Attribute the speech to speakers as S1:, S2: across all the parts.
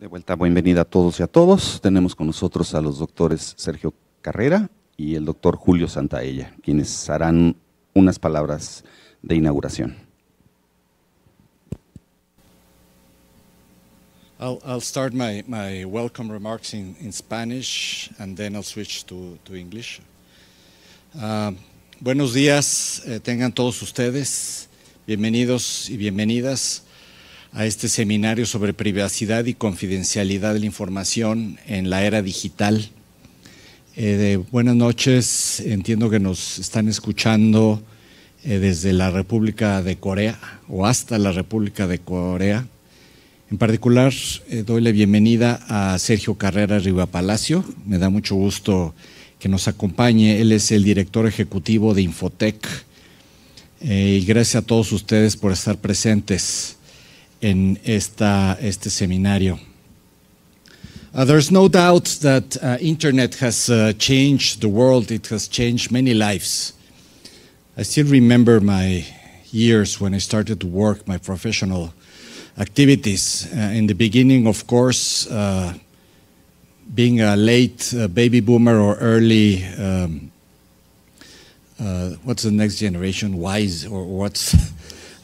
S1: De vuelta, bienvenida a todos y a todos. Tenemos con nosotros a los doctores Sergio Carrera y el doctor Julio Santaella, quienes harán unas palabras de inauguración. I'll, I'll start my, my welcome remarks in, Spanish and then I'll switch to, English. Um, buenos días, eh, tengan todos ustedes, bienvenidos y bienvenidas a este seminario sobre privacidad y confidencialidad de la información en la era digital. Eh, buenas noches, entiendo que nos están escuchando eh, desde la República de Corea o hasta la República de Corea. En particular, eh, doy la bienvenida a Sergio Carrera Riva Palacio. Me da mucho gusto que nos acompañe. Él es el director ejecutivo de Infotec. y gracias a todos ustedes por estar presentes. in esta, este seminario. Uh, there's no doubt that uh, internet has uh, changed the world. It has changed many lives. I still remember my years when I started to work my professional activities. Uh, in the beginning, of course, uh, being a late uh, baby boomer or early, um, what's the next generation, wise or what's,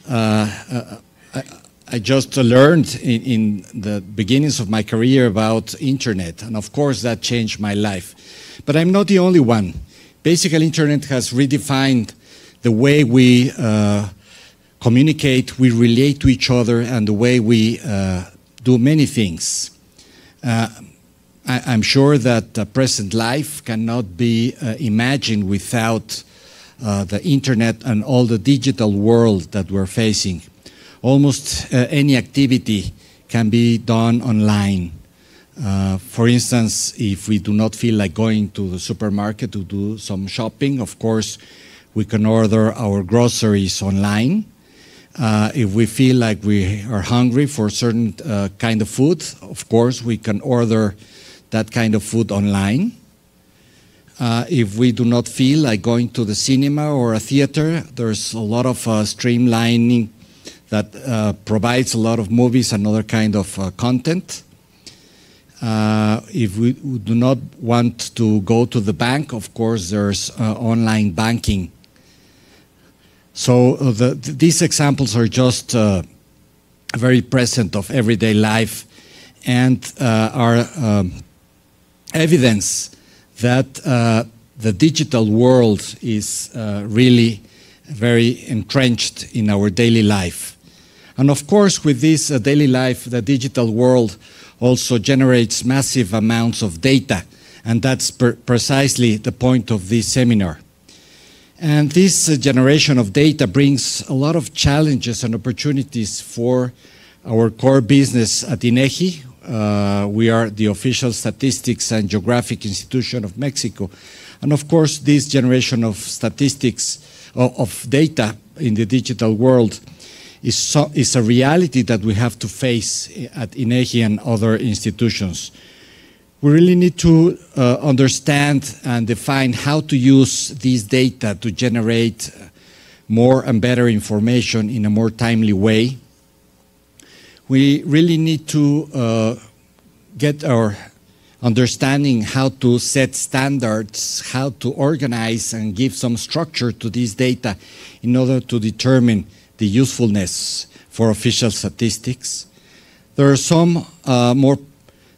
S1: I, I just learned in, in, the beginnings of my career about internet, and of course that changed my life. But I'm not the only one. Basically, internet has redefined the way we uh, communicate, we relate to each other, and the way we uh, do many things. Uh, I, am sure that present life cannot be uh, imagined without uh, the internet and all the digital world that we're facing almost uh, any activity can be done online. Uh, for instance, if we do not feel like going to the supermarket to do some shopping, of course, we can order our groceries online. Uh, if we feel like we are hungry for certain uh, kind of food, of course, we can order that kind of food online. Uh, if we do not feel like going to the cinema or a theater, there's a lot of uh, streamlining that uh, provides a lot of movies and other kind of uh, content. Uh, if we do not want to go to the bank, of course, there's uh, online banking. So uh, the, these examples are just uh, very present of everyday life and are um, evidence that the digital world is really very entrenched in our daily life. And of course, with this uh, daily life, the digital world also generates massive amounts of data. And that's per precisely the point of this seminar. And this uh, generation of data brings a lot of challenges and opportunities for our core business at INEGI. Uh, we are the official statistics and geographic institution of Mexico. And of course, this generation of statistics, of data in the digital world, is, so, is a reality that we have to face eh, at INEGI and other institutions. We really need to uh, understand and define how to use these data to generate uh, more and better information in a more timely way. We really need to uh, get our understanding how to set standards, how to organize and give some structure to this data in order to determine the usefulness for official statistics. There are some uh, more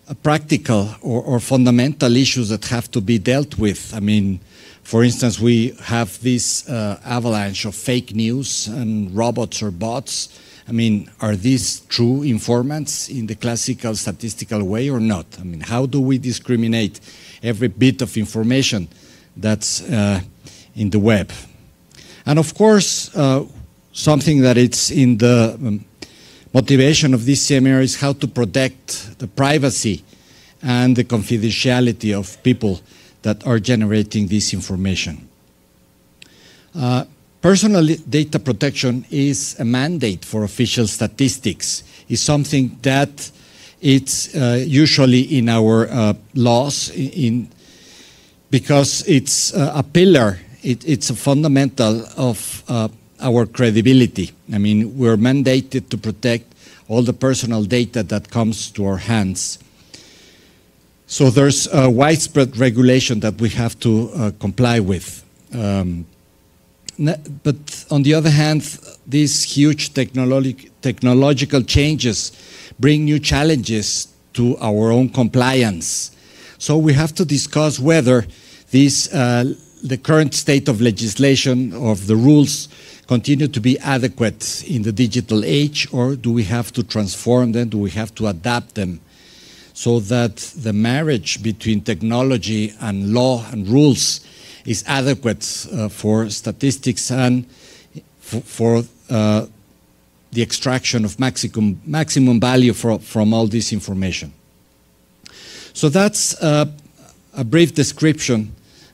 S1: uh, practical or, or, fundamental issues that have to be dealt with. I mean, for instance, we have this uh, avalanche of fake news and robots or bots. I mean, are these true informants in the classical statistical way or not? I mean, how do we discriminate every bit of information that's uh, in the web? And of course, uh, something that it's in the um, motivation of this CMR is how to protect the privacy and the confidentiality of people that are generating this information. Uh, personal data protection is a mandate for official statistics. It's something that it's uh, usually in our uh, laws in, because it's uh, a pillar, it, it's a fundamental of uh, our credibility. I mean, we're mandated to protect all the personal data that comes to our hands. So there's a widespread regulation that we have to uh, comply with. Um, but on the other hand, these huge technolog technological changes bring new challenges to our own compliance. So we have to discuss whether these uh, the current state of legislation, of the rules, continue to be adequate in the digital age, or do we have to transform them? Do we have to adapt them so that the marriage between technology and law and rules is adequate uh, for statistics and for uh, the extraction of maximum, maximum value for, from all this information? So that's uh, a brief description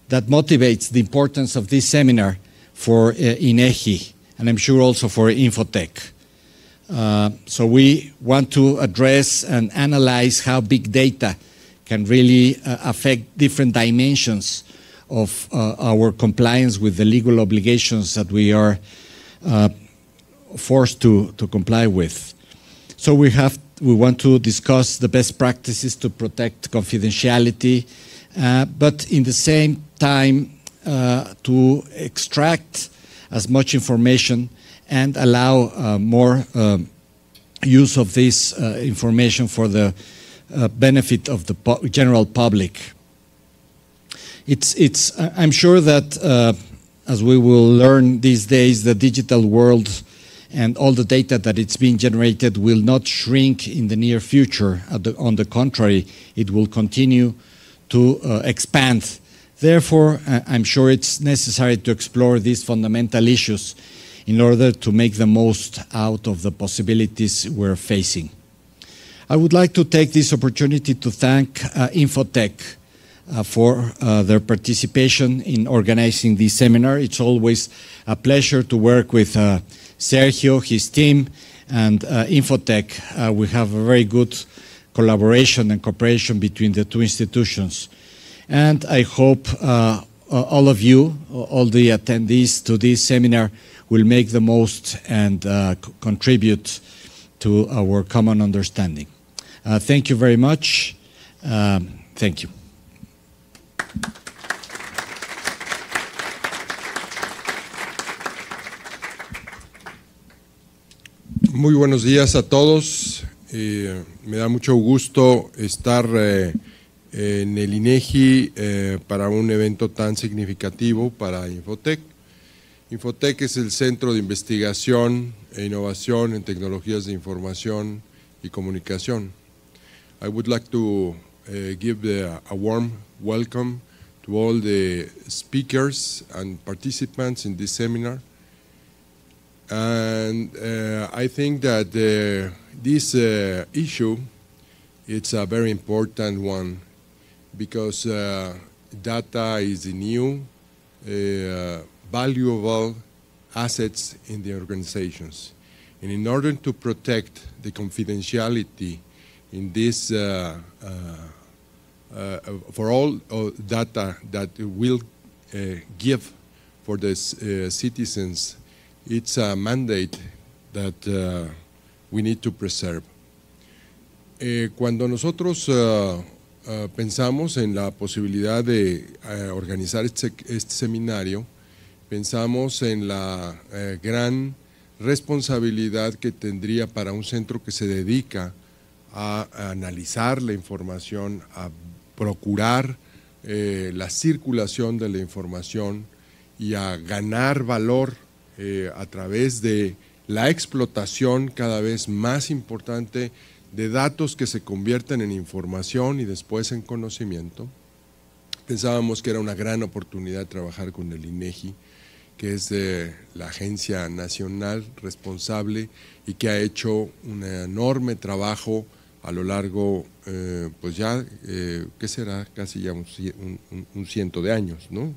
S1: that motivates the importance of this seminar for uh, INEGI and I'm sure also for Infotech. Uh, so we want to address and analyze how big data can really uh, affect different dimensions of uh, our compliance with the legal obligations that we are uh, forced to, to comply with. So we have we want to discuss the best practices to protect confidentiality, uh, but in the same time uh, to extract as much information and allow uh, more uh, use of this information for the benefit of the general public. It's, it's, I'm sure that as we will learn these days, the digital world and all the data that it's being generated will not shrink in the near future. on the contrary, it will continue to uh, expand Therefore, uh, I'm sure it's necessary to explore these fundamental issues in order to make the most out of the possibilities we're facing. I would like to take this opportunity to thank uh, Infotech uh, for uh, their participation in organizing this seminar. It's always a pleasure to work with uh, Sergio, his team, and uh, Infotech. we have a very good collaboration and cooperation between the two institutions. And I hope uh, uh, all of you, all the attendees to this seminar, will make the most and uh, contribute to our common understanding. Uh, thank you very much. Um, thank you.
S2: Muy buenos días a todos. Eh, me da mucho gusto estar eh, en el INEGI eh, para un evento tan significativo para Infotec. Infotec es el centro de investigación e innovación en tecnologías de información y comunicación. I would like to eh, give a warm welcome to all the speakers and participants in this seminar. And eh, I think that this issue it's a very important one because uh, data is a new, uh, valuable assets in the organizations. And in order to protect the confidentiality in this, uh, uh, uh, for all data that will uh, give for the citizens, it's a mandate that we need to preserve. Eh, cuando nosotros Ah, pensamos en la posibilidad de ah, organizar este, este, seminario, pensamos en la eh, gran responsabilidad que tendría para un centro que se dedica a, analizar la información, a procurar eh, la circulación de la información y a ganar valor eh, a través de la explotación cada vez más importante de datos que se convierten en información y después en conocimiento. Pensábamos que era una gran oportunidad trabajar con el INEGI, e que es la agencia nacional responsable y que ha hecho un enorme trabajo a lo largo, eh, pues ya, eh, ¿qué será? Casi ya un, ciento de años, ¿no?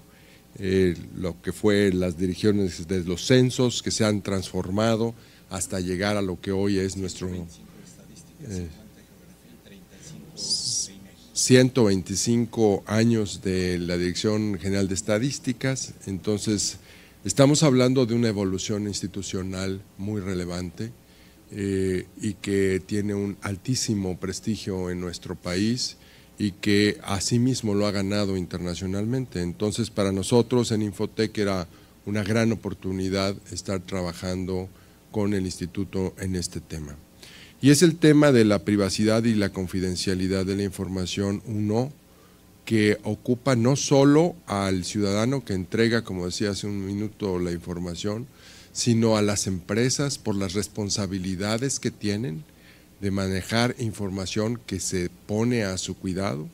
S2: Eh, lo que fue las direcciones de los censos que se han transformado hasta llegar a lo que hoy es nuestro 125 eh, años de la Dirección General de Estadísticas, entonces estamos hablando de una evolución institucional muy relevante eh, y que tiene un altísimo prestigio en nuestro país y que asimismo lo ha ganado internacionalmente. Entonces para nosotros en Infotec era una gran oportunidad estar trabajando con el instituto en este tema. Y es el tema de la privacidad y la confidencialidad de la información, uno que ocupa no solo al ciudadano que entrega, como decía hace un minuto, la información, sino a las empresas por las responsabilidades que tienen de manejar información que se pone a su cuidado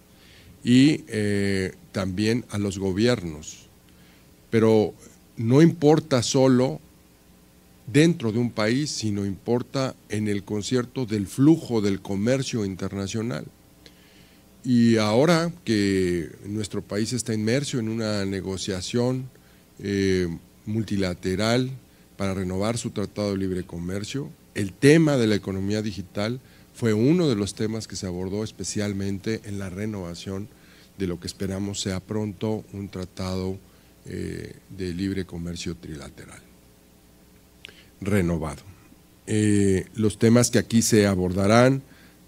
S2: y eh, también a los gobiernos. Pero no importa solo dentro de un país, sino importa en el concierto del flujo del comercio internacional. Y ahora que nuestro país está inmerso en una negociación eh, multilateral para renovar su Tratado de Libre Comercio, el tema de la economía digital fue uno de los temas que se abordó especialmente en la renovación de lo que esperamos sea pronto un tratado eh, de libre comercio trilateral renovado. Eh, los temas que aquí se abordarán,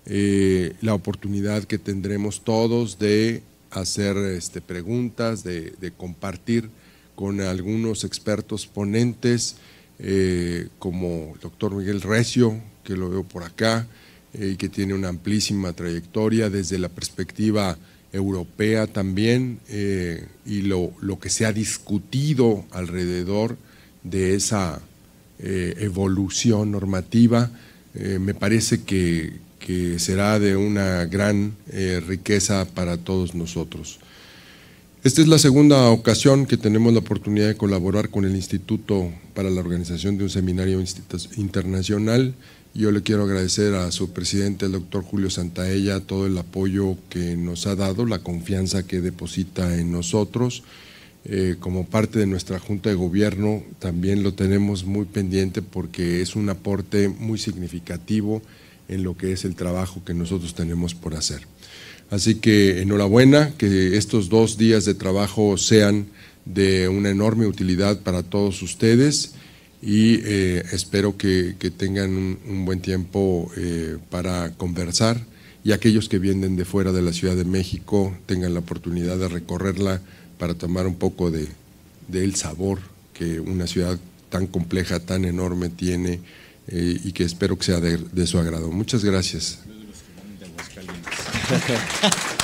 S2: eh, la oportunidad que tendremos todos de hacer este, preguntas, de, compartir con algunos expertos ponentes, eh, como el doctor Miguel Recio, que lo veo por acá, y que tiene una amplísima trayectoria desde la perspectiva europea también y lo, lo, que se ha discutido alrededor de esa eh, evolución normativa. Eh, me parece que, será de una gran eh, riqueza para todos nosotros. Esta es la segunda ocasión que tenemos la oportunidad de colaborar con el Instituto para la organización de un seminario internacional. Yo le quiero agradecer a su presidente, el doctor Julio Santaella, todo el apoyo que nos ha dado, la confianza que deposita en nosotros. Eh, como parte de nuestra Junta de Gobierno también lo tenemos muy pendiente porque es un aporte muy significativo en lo que es el trabajo que nosotros tenemos por hacer. Así que enhorabuena, que estos dos días de trabajo sean de una enorme utilidad para todos ustedes y eh, espero que, tengan un, buen tiempo eh, para conversar y aquellos que vienen de fuera de la Ciudad de México tengan la oportunidad de recorrerla para tomar un poco del de, sabor que una ciudad tan compleja, tan enorme tiene eh, y que espero que sea de su agrado. Muchas gracias.